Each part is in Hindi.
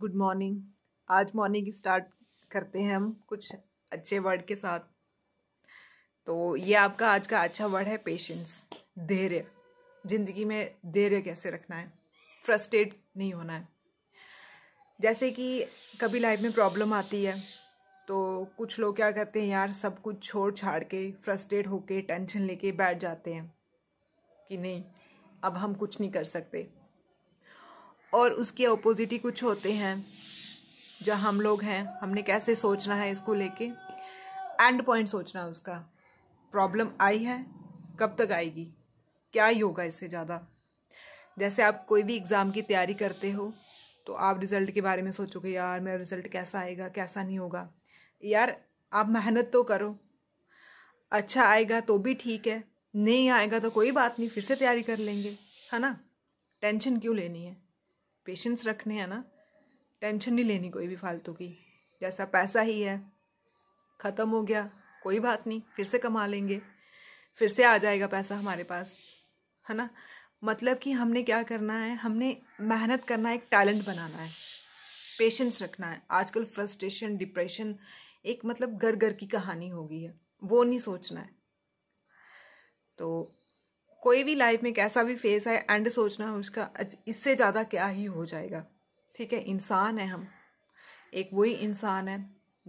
गुड मॉर्निंग आज मॉर्निंग स्टार्ट करते हैं हम कुछ अच्छे वर्ड के साथ तो ये आपका आज का अच्छा वर्ड है पेशेंस धैर्य ज़िंदगी में धैर्य कैसे रखना है फ्रस्ट्रेट नहीं होना है जैसे कि कभी लाइफ में प्रॉब्लम आती है तो कुछ लोग क्या करते हैं यार सब कुछ छोड़ छाड़ के फ्रस्ट्रेट होके टेंशन लेके बैठ जाते हैं कि नहीं अब हम कुछ नहीं कर सकते और उसके अपोजिट ही कुछ होते हैं जहाँ हम लोग हैं हमने कैसे सोचना है इसको लेके एंड पॉइंट सोचना है उसका प्रॉब्लम आई है कब तक आएगी क्या ही होगा इससे ज़्यादा जैसे आप कोई भी एग्ज़ाम की तैयारी करते हो तो आप रिज़ल्ट के बारे में सोचोगे यार मेरा रिज़ल्ट कैसा आएगा कैसा नहीं होगा यार आप मेहनत तो करो अच्छा आएगा तो भी ठीक है नहीं आएगा तो कोई बात नहीं फिर से तैयारी कर लेंगे है ना टेंशन क्यों लेनी है पेशेंस रखने हैं ना टेंशन नहीं लेनी कोई भी फालतू की जैसा पैसा ही है ख़त्म हो गया कोई बात नहीं फिर से कमा लेंगे फिर से आ जाएगा पैसा हमारे पास है ना मतलब कि हमने क्या करना है हमने मेहनत करना है एक टैलेंट बनाना है पेशेंस रखना है आजकल फ्रस्ट्रेशन डिप्रेशन एक मतलब घर घर की कहानी हो गई है वो नहीं सोचना है तो कोई भी लाइफ में कैसा भी फेस आए एंड सोचना उसका इससे ज़्यादा क्या ही हो जाएगा ठीक है इंसान है हम एक वही इंसान है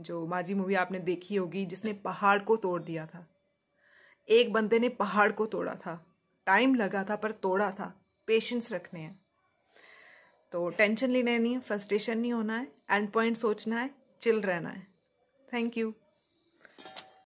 जो माजी मूवी आपने देखी होगी जिसने पहाड़ को तोड़ दिया था एक बंदे ने पहाड़ को तोड़ा था टाइम लगा था पर तोड़ा था पेशेंस रखने हैं तो टेंशन लेना नहीं है फ्रस्ट्रेशन नहीं होना है एंड पॉइंट सोचना है चिल रहना है थैंक यू